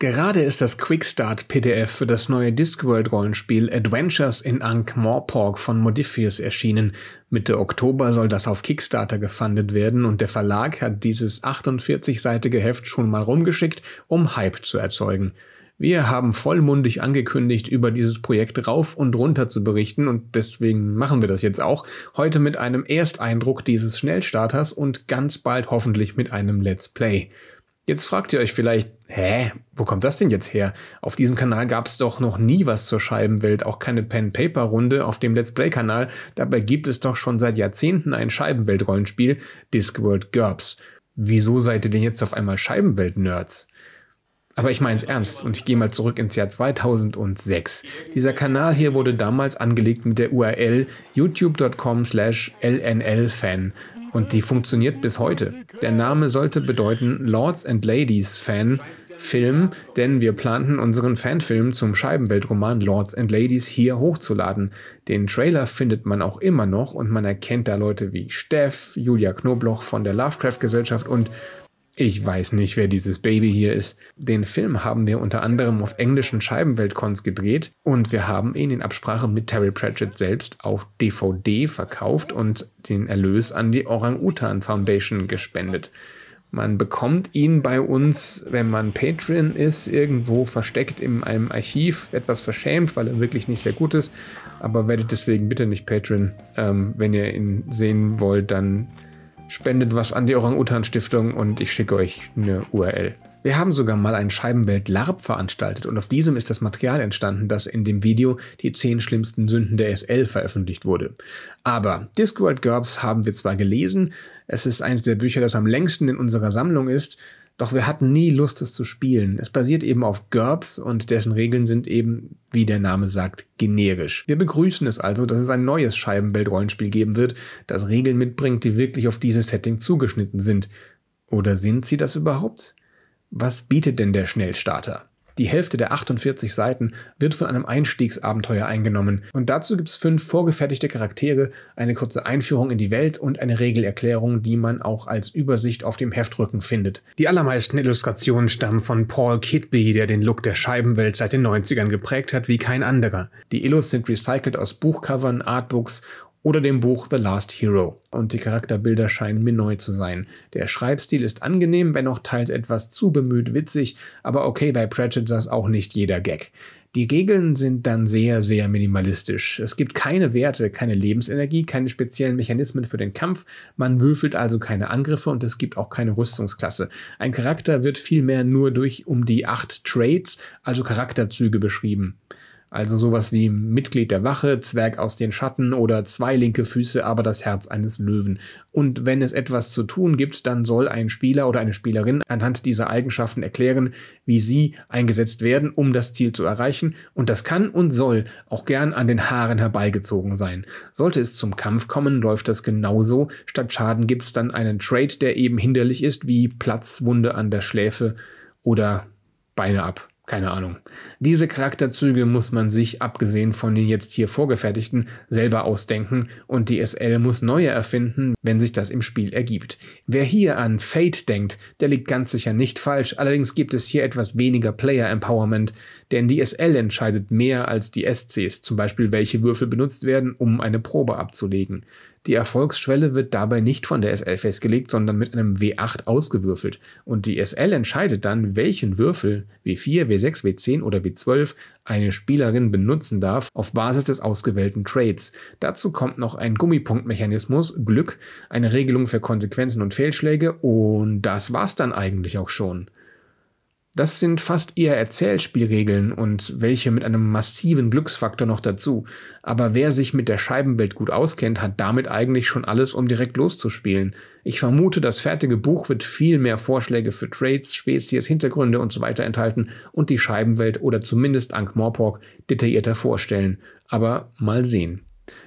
Gerade ist das Quickstart-PDF für das neue Discworld-Rollenspiel Adventures in Ankh Morpork von Modifius erschienen. Mitte Oktober soll das auf Kickstarter gefundet werden und der Verlag hat dieses 48-seitige Heft schon mal rumgeschickt, um Hype zu erzeugen. Wir haben vollmundig angekündigt, über dieses Projekt rauf und runter zu berichten und deswegen machen wir das jetzt auch. Heute mit einem Ersteindruck dieses Schnellstarters und ganz bald hoffentlich mit einem Let's Play. Jetzt fragt ihr euch vielleicht, hä, wo kommt das denn jetzt her? Auf diesem Kanal gab es doch noch nie was zur Scheibenwelt, auch keine Pen-Paper-Runde auf dem Let's Play-Kanal. Dabei gibt es doch schon seit Jahrzehnten ein Scheibenwelt-Rollenspiel, Discworld GURPS. Wieso seid ihr denn jetzt auf einmal Scheibenwelt-Nerds? Aber ich meine es ernst und ich gehe mal zurück ins Jahr 2006. Dieser Kanal hier wurde damals angelegt mit der URL youtube.com/lnlfan. Und die funktioniert bis heute. Der Name sollte bedeuten Lords and Ladies Fan Film, denn wir planten unseren Fanfilm zum Scheibenweltroman Lords and Ladies hier hochzuladen. Den Trailer findet man auch immer noch und man erkennt da Leute wie Steff, Julia Knobloch von der Lovecraft Gesellschaft und ich weiß nicht, wer dieses Baby hier ist. Den Film haben wir unter anderem auf englischen Scheibenweltcons gedreht und wir haben ihn in Absprache mit Terry Pratchett selbst auf DVD verkauft und den Erlös an die Orang-Utan Foundation gespendet. Man bekommt ihn bei uns, wenn man Patreon ist, irgendwo versteckt in einem Archiv, etwas verschämt, weil er wirklich nicht sehr gut ist. Aber werdet deswegen bitte nicht Patreon. Ähm, wenn ihr ihn sehen wollt, dann spendet was an die Orang-Utan-Stiftung und ich schicke euch eine URL. Wir haben sogar mal ein Scheibenwelt LARP veranstaltet und auf diesem ist das Material entstanden, das in dem Video die 10 schlimmsten Sünden der SL veröffentlicht wurde. Aber Discworld GURPS haben wir zwar gelesen, es ist eines der Bücher, das am längsten in unserer Sammlung ist, doch wir hatten nie Lust, es zu spielen. Es basiert eben auf GURPS und dessen Regeln sind eben, wie der Name sagt, generisch. Wir begrüßen es also, dass es ein neues Scheibenweltrollenspiel geben wird, das Regeln mitbringt, die wirklich auf dieses Setting zugeschnitten sind. Oder sind sie das überhaupt? Was bietet denn der Schnellstarter? Die Hälfte der 48 Seiten wird von einem Einstiegsabenteuer eingenommen und dazu gibt es fünf vorgefertigte Charaktere, eine kurze Einführung in die Welt und eine Regelerklärung, die man auch als Übersicht auf dem Heftrücken findet. Die allermeisten Illustrationen stammen von Paul Kidby, der den Look der Scheibenwelt seit den 90ern geprägt hat wie kein anderer. Die Illus sind recycelt aus Buchcovern, Artbooks oder dem Buch The Last Hero. Und die Charakterbilder scheinen mir neu zu sein. Der Schreibstil ist angenehm, wenn auch teils etwas zu bemüht witzig, aber okay, bei Pratchett saß auch nicht jeder Gag. Die Regeln sind dann sehr, sehr minimalistisch. Es gibt keine Werte, keine Lebensenergie, keine speziellen Mechanismen für den Kampf. Man würfelt also keine Angriffe und es gibt auch keine Rüstungsklasse. Ein Charakter wird vielmehr nur durch um die acht Traits, also Charakterzüge, beschrieben. Also sowas wie Mitglied der Wache, Zwerg aus den Schatten oder zwei linke Füße, aber das Herz eines Löwen. Und wenn es etwas zu tun gibt, dann soll ein Spieler oder eine Spielerin anhand dieser Eigenschaften erklären, wie sie eingesetzt werden, um das Ziel zu erreichen. Und das kann und soll auch gern an den Haaren herbeigezogen sein. Sollte es zum Kampf kommen, läuft das genauso. Statt Schaden gibt es dann einen Trade, der eben hinderlich ist, wie Platz, Wunde an der Schläfe oder Beine ab. Keine Ahnung. Diese Charakterzüge muss man sich, abgesehen von den jetzt hier vorgefertigten, selber ausdenken und die SL muss neue erfinden, wenn sich das im Spiel ergibt. Wer hier an Fate denkt, der liegt ganz sicher nicht falsch, allerdings gibt es hier etwas weniger Player Empowerment, denn die SL entscheidet mehr als die SCs, zum Beispiel welche Würfel benutzt werden, um eine Probe abzulegen. Die Erfolgsschwelle wird dabei nicht von der SL festgelegt, sondern mit einem W8 ausgewürfelt. Und die SL entscheidet dann, welchen Würfel, W4, W6, W10 oder W12, eine Spielerin benutzen darf, auf Basis des ausgewählten Trades. Dazu kommt noch ein Gummipunktmechanismus, Glück, eine Regelung für Konsequenzen und Fehlschläge und das war's dann eigentlich auch schon. Das sind fast eher Erzählspielregeln und welche mit einem massiven Glücksfaktor noch dazu. Aber wer sich mit der Scheibenwelt gut auskennt, hat damit eigentlich schon alles, um direkt loszuspielen. Ich vermute, das fertige Buch wird viel mehr Vorschläge für Trades, Spezies, Hintergründe usw. so enthalten und die Scheibenwelt oder zumindest Ankh-Morpork detaillierter vorstellen. Aber mal sehen.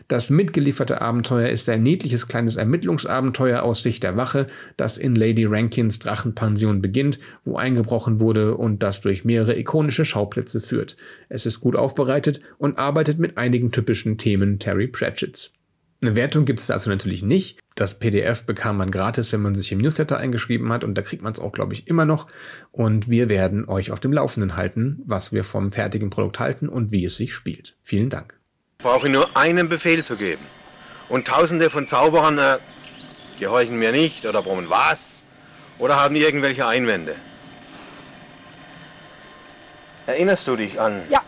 Das mitgelieferte Abenteuer ist ein niedliches kleines Ermittlungsabenteuer aus Sicht der Wache, das in Lady Rankins Drachenpension beginnt, wo eingebrochen wurde und das durch mehrere ikonische Schauplätze führt. Es ist gut aufbereitet und arbeitet mit einigen typischen Themen Terry Pratchetts. Eine Wertung gibt es dazu natürlich nicht. Das PDF bekam man gratis, wenn man sich im Newsletter eingeschrieben hat und da kriegt man es auch, glaube ich, immer noch. Und wir werden euch auf dem Laufenden halten, was wir vom fertigen Produkt halten und wie es sich spielt. Vielen Dank. Brauche ich nur einen Befehl zu geben. Und tausende von Zauberern äh, gehorchen mir nicht oder brummen was oder haben irgendwelche Einwände. Erinnerst du dich an ja.